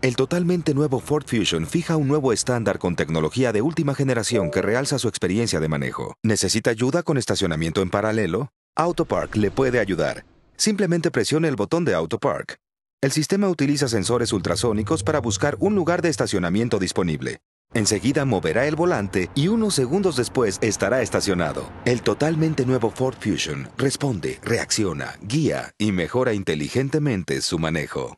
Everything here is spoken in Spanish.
El totalmente nuevo Ford Fusion fija un nuevo estándar con tecnología de última generación que realza su experiencia de manejo. ¿Necesita ayuda con estacionamiento en paralelo? AutoPark le puede ayudar. Simplemente presione el botón de AutoPark. El sistema utiliza sensores ultrasónicos para buscar un lugar de estacionamiento disponible. Enseguida moverá el volante y unos segundos después estará estacionado. El totalmente nuevo Ford Fusion responde, reacciona, guía y mejora inteligentemente su manejo.